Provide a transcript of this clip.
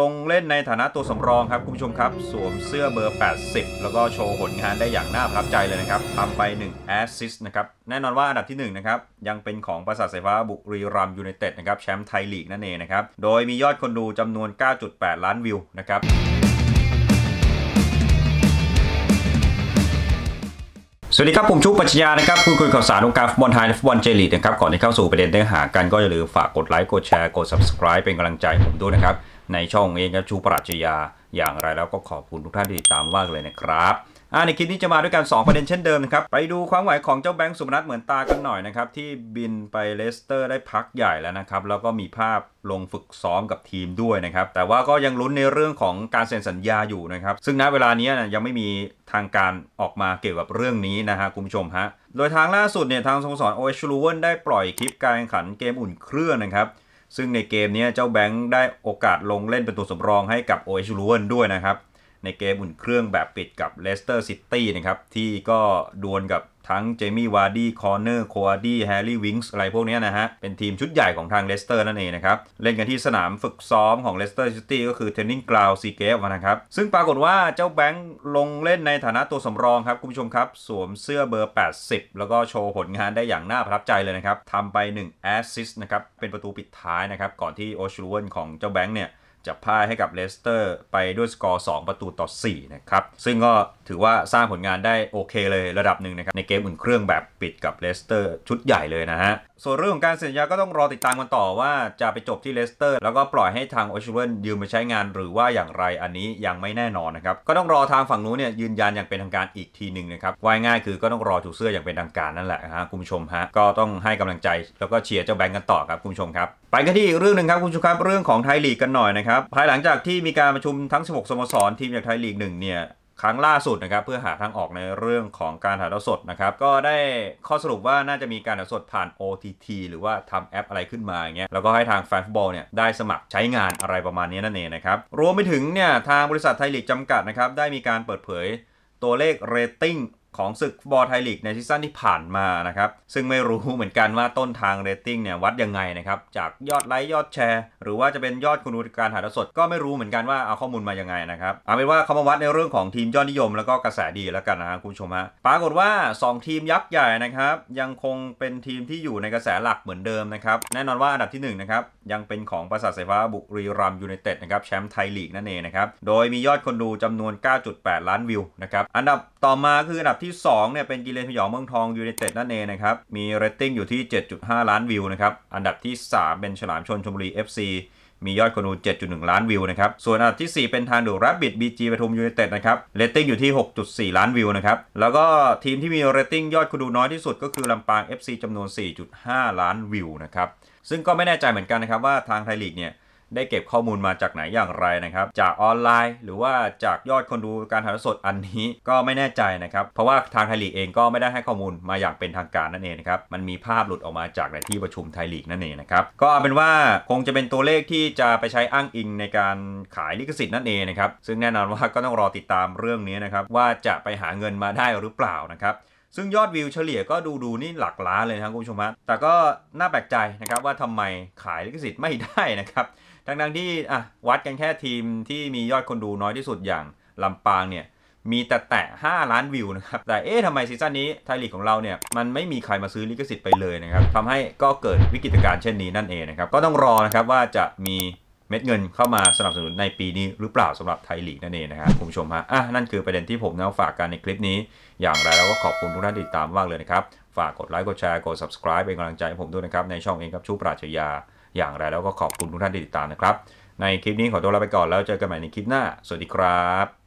ลงเล่นในฐานะตัวสำรองครับคุณผู้ชมครับ สวมเสื้อเบอร์ 80 แล้วก็โชว์ผลงานได้อย่างน่าประทับใจเลยนะครับ ทำไป 1 แอสซิสต์นะครับ แน่นอนว่าอันดับที่ 1 นะครับ ยังเป็นของปราสาทสายฟ้าบุรีรัมยูไนเต็ดนะครับ แชมป์ไทยลีกนั่นเองนะครับ โดยมียอดคนดูจำนวน 9.8 ล้านวิวนะครับสวัสดีครับผมชุบปัญญานะครับคุยคุยข่าวสารวงการฟุตบอลไทยและฟุตบอลเจลีกนะครับก่อนที่เข้าสู่ประเด็นเนื้อหากันก็อย่าลืมฝากกดไลค์กดแชร์กด subscribe เป็นกำลังใจผมด้วยนะครับในช่องเองครับชูปรัชญาอย่างไรแล้วก็ขอบคุณทุกท่านที่ติดตามมากเลยนะครับอ่าในคลิปนี้จะมาด้วยกัน2ประเด็นเช่นเดิมนะครับไปดูความไหวของเจ้าแบงค์สุมนัทเหมือนตากันหน่อยนะครับที่บินไปเลสเตอร์ได้พักใหญ่แล้วนะครับ แล้วก็มีภาพลงฝึกซ้อมกับทีมด้วยนะครับแต่ว่าก็ยังลุ้นในเรื่องของการเซ็นสัญญาอยู่นะครับซึ่งณเวลานี้ยังไม่มีทางการออกมาเกี่ยวกับเรื่องนี้นะฮะคุณผู้ชมฮะโดยทางล่าสุดเนี่ยทางสโมสรโอเอชลูเวนได้ปล่อยคลิปการแข่งขันเกมอุ่นเครื่องนะครับซึ่งในเกมนี้เจ้าแบงค์ได้โอกาสลงเล่นเป็นตัวสำรองให้กับโอเอชลูเวนด้วยนะครับในเกมอุ่นเครื่องแบบปิดกับเลสเตอร์ซิตี้นะครับ ที่ก็ดวลกับทั้งเจมี่วาร์ดี้คอเนอร์โคอาร์ดี้แฮร์รี่วิงส์อะไรพวกนี้นะฮะเป็นทีมชุดใหญ่ของทางเลสเตอร์นั่นเองนะครับ เล่นกันที่สนามฝึกซ้อมของเลสเตอร์ซิตี้ก็คือเทนนิงกราวซีเกฟนะครับซึ่งปรากฏว่าเจ้าแบงค์ลงเล่นในฐานะตัวสำรองครับคุณผู้ชมครับ สวมเสื้อเบอร์ 80 แล้วก็โชว์ผลงานได้อย่างน่าประทับใจเลยนะครับทำไป1แอสซิสต์นะครับเป็นประตูปิดท้ายนะครับก่อนที่โอชลูนของเจ้าแบงค์เนี่ยจับพ่ายให้กับเลสเตอร์ไปด้วยสกอร์ 2 ประตูต่อ 4 นะครับ ซึ่งก็ถือว่าสร้างผลงานได้โอเคเลยระดับหนึ่งนะครับ ในเกมอุ่นเครื่องแบบปิดกับเลสเตอร์ชุดใหญ่เลยนะฮะ ส่วนเรื่องของการเสัญญาก็ต้องรอติดตามกันต่อว่าจะไปจบที่เลสเตอร์แล้วก็ปล่อยให้ทางโอชิเวนยืมไปใช้งาน หรือว่าอย่างไรอันนี้ยังไม่แน่นอนนะครับ ก็ต้องรอทางฝั่งนู้นเนี่ยยืนยันอย่างเป็นทางการอีกทีหนึ่งนะครับว่ายง่ายคือก็ต้องรอถูเสื้ออย่างเป็นทางการนั่นแหละฮะคุณผู้ชมฮะก็ต้องให้กำลังใจแล้วก็เชียร์เจ้าแบงก์กันต่อครับคุณผู้ชมครับไปกันที่เรื่องหนึ่งครับคุณูชมครับเรื่องของไทยลีกกันหน่อยนะครับภายหลังจากที่มีการประชุมทั้ง16สโมสรทีมจากไทยลีกหนึ่งเนี่ยครั้งล่าสุดนะครับ เพื่อหาทางออกในเรื่องของการถ่ายทอดสดนะครับ ก็ได้ข้อสรุปว่าน่าจะมีการถ่ายทอดสดผ่าน OTT หรือว่าทำแอปอะไรขึ้นมาอย่างเงี้ยแล้วก็ให้ทางแฟนฟุตบอลเนี่ยได้สมัครใช้งานอะไรประมาณนี้นั่นเองนะครับ รวมไปถึงเนี่ยทางบริษัทไทยลีกจำกัดนะครับได้มีการเปิดเผยตัวเลขเรตติ้งของศึกบอลไทยลีกในซีซั่นที่ผ่านมานะครับ ซึ่งไม่รู้เหมือนกันว่าต้นทางเรตติ้งเนี่ยวัดยังไงนะครับ จากยอดไลค์ยอดแชร์ หรือว่าจะเป็นยอดคนดูการถ่ายทอดสด ก็ไม่รู้เหมือนกันว่าเอาข้อมูลมายังไงนะครับเอาเป็นว่าเขามาวัดในเรื่องของทีมยอดนิยมแล้วก็กระแสดีแล้วกันนะครุณผู้ชมฮะปรากฏว่า 2 ทีมยักษ์ใหญ่นะครับยังคงเป็นทีมที่อยู่ในกระแสหลักเหมือนเดิมนะครับแน่นอนว่าอันดับที่1นนะครับยังเป็นของปราสาทสายฟ้าบุรีรัมยูไนเต็ดนะครับแชมป์ไทยลีกนั่นเองนะครับโดยมียอดคนดูจำนวน 9.8 ล้านวิวนะครับอันดับต่อมาคืออันดับที่ 2เนี่ยเป็นกิเลนพยองเมืองทองยูเนเต็ดนั่นเองนะครับมีเรตติ้งอยู่ที่7.5 ล้านวิวนะครับอันดับที่ 3เป็นฉลามชนชมบุรี FC มียอดคนดู7.1 ล้านวิวนะครับส่วนอันดับที่ 4 เป็นทางดูรับบิดบีจีปทุมยูเนเต็ดนะครับเรตติ้งอยู่ที่6.4 ล้านวิวนะครับแล้วก็ทีมที่มีเรตติ้งยอดคนดูน้อยที่สุด ก็คือลำปาง FC จำนวน 4.5 ล้านวิวนะครับซึ่งก็ไม่แน่ใจเหมือนกันนะครับว่าทางไทยลีกเนี่ยได้เก็บข้อมูลมาจากไหนอย่างไรนะครับจากออนไลน์หรือว่าจากยอดคนดูการถ่ายทอดสดอันนี้ ก็ไม่แน่ใจนะครับ เพราะว่าทางไทยลีกเองก็ไม่ได้ให้ข้อมูลมาอย่างเป็นทางการนั่นเองนะครับมันมีภาพหลุดออกมาจากในที่ประชุมไทยลีกนั่นเองนะครับก็เป็นว่าคงจะเป็นตัวเลขที่จะไปใช้อ้างอิงในการขายลิขสิทธิ์นั่นเองนะครับซึ่งแน่นอนว่าก็ต้องรอติดตามเรื่องนี้นะครับว่าจะไปหาเงินมาได้หรือเปล่านะครับซึ่งยอดวิวเฉลี่ยก็ดูดูนี่หลักล้านเลยนะครับคุณผู้ชมฮะแต่ก็น่าแปลกใจนะครับว่าทำไมขายลิขสิทธิ์ไม่ได้นะครับทั้งทั้งที่อ่ะวัดกันแค่ทีมที่มียอดคนดูน้อยที่สุดอย่างลำปางเนี่ย มีแต่แตะ5ล้านวิวนะครับ แต่เอ๊ะทำไมซีซั่นนี้ไทยลีกของเราเนี่ยมันไม่มีใครมาซื้อลิขสิทธิ์ไปเลยนะครับ ทำให้ก็เกิดวิกฤตการณ์เช่นนี้นั่นเองนะครับ ก็ต้องรอนะครับว่าจะมีเม็ดเงินเข้ามาสนับสนุนในปีนี้หรือเปล่าสำหรับไทยลีกนั่นเองนะครับคุณผู้ชมฮะอ่ะนั่นคือประเด็นที่ผมนำฝากกันในคลิปนี้อย่างไรแล้วก็ขอบคุณทุกท่านติดตามมากเลยนะครับฝากกดไลค์กดแชร์กด subscribe เป็นกำลังใจให้ผมด้วยนะครับในช่องเองครับชูปราชญาอย่างไรแล้วก็ขอบคุณทุกท่านที่ติดตามนะครับ ในคลิปนี้ขอตัวลาไปก่อนแล้วเจอกันใหม่ในคลิปหน้า สวัสดีครับ